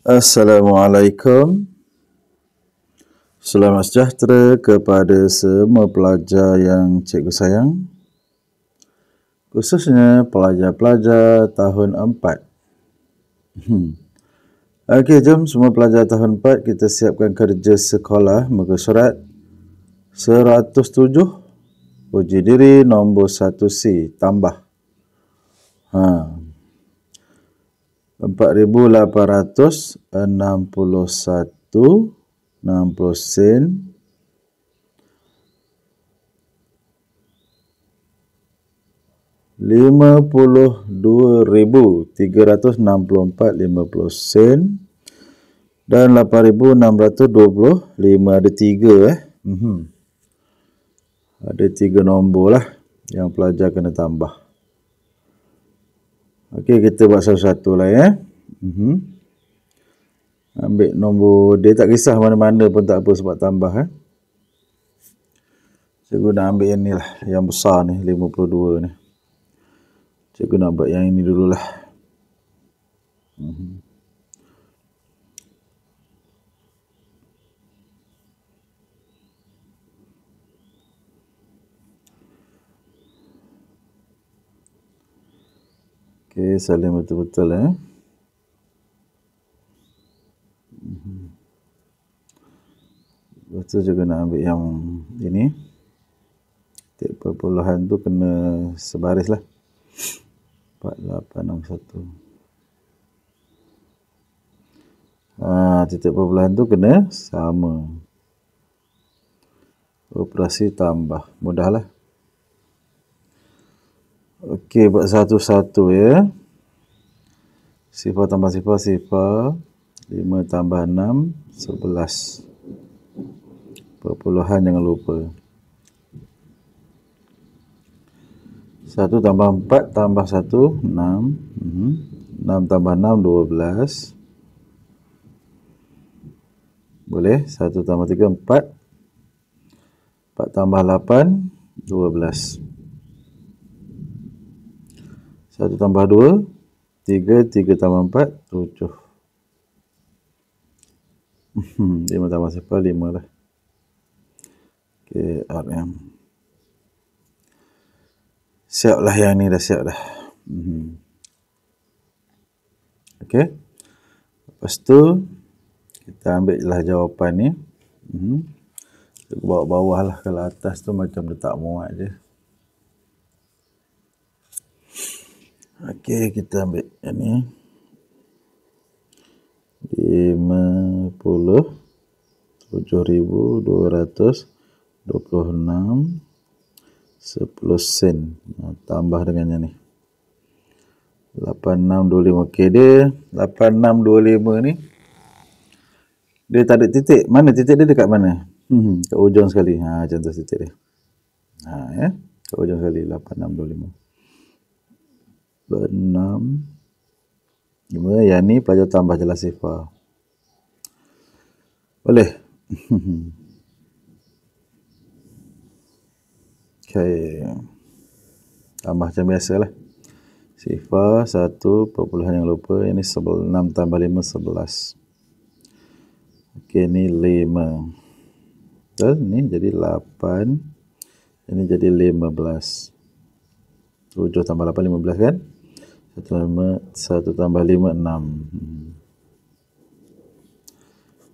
Assalamualaikum Selamat sejahtera kepada semua pelajar yang cikgu sayang Khususnya pelajar-pelajar tahun 4 hmm. Okey, jom semua pelajar tahun 4 kita siapkan kerja sekolah Muka surat 107 Uji diri nombor 1C Tambah ha, 4861 sen lima puluh dua ribu tiga ratus enam puluh empat lima puluh sen dan lapan ribu enam ratus dua puluh lima ada tiga eh mm -hmm. ada tiga nombor lah yang pelajar kena tambah Okey, kita buat satu-satu lah ya. Uh-huh. Ambil nombor, dia tak kisah mana-mana pun tak apa sebab tambah. Eh. Cikgu nak ambil yang ni lah, yang besar ni, 52 ni. Cikgu nak buat yang ini dululah. Uh-huh. Okey, salin betul-betul eh. Betul mm-hmm. juga nak ambil yang ini. Tip perpuluhan tu kena sebaris lah. 4861. Ah, titik perpuluhan tu kena sama. Operasi tambah. Mudahlah. Okey, buat satu-satu ya. Sifar tambah sifar, sifar. 5 tambah 6, 11. Perpuluhan jangan lupa. 1 tambah 4 tambah 1, 6. 6 tambah 6, 12. Boleh? 1 tambah 3, 4. 4 tambah 8, 12. 12. 1 tambah 2 3, 3 tambah 4 7 5 tambah siapa? 5 lah ok RM siap lah yang ni dah siap dah hmm. ok lepas tu kita ambil lah jawapan ni hmm. kita bawa bawah lah kalau atas tu macam dia tak muat je Okey, kita ambil yang ni. 57,226 sepuluh sen. Nah, tambah dengan yang ni. 8625. Okey, dia 8625 ni. Dia tak ada titik. Mana titik dia dekat mana? Hmm, ke ujung sekali. Ha, contoh titik dia. Ha, ya. Ke ujung sekali, 8625. 6 5 yang ni pelajar tambah jelas sifar boleh ok tambah macam biasa lah sifar satu perpuluhan yang lupa ini ni 6 tambah lima sebelas. Okay ni lima. betul ini jadi lapan. ini jadi lima belas. Tujuh tambah lapan lima belas kan satu lima satu tambah lima enam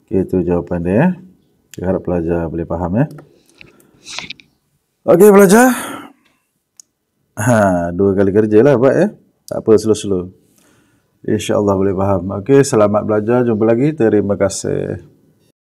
ok itu jawapan dia saya eh. harap pelajar boleh faham ya eh. ok pelajar ha, dua kali kerja lah buat ya eh. tak apa slow-slow insyaAllah boleh faham ok selamat belajar jumpa lagi terima kasih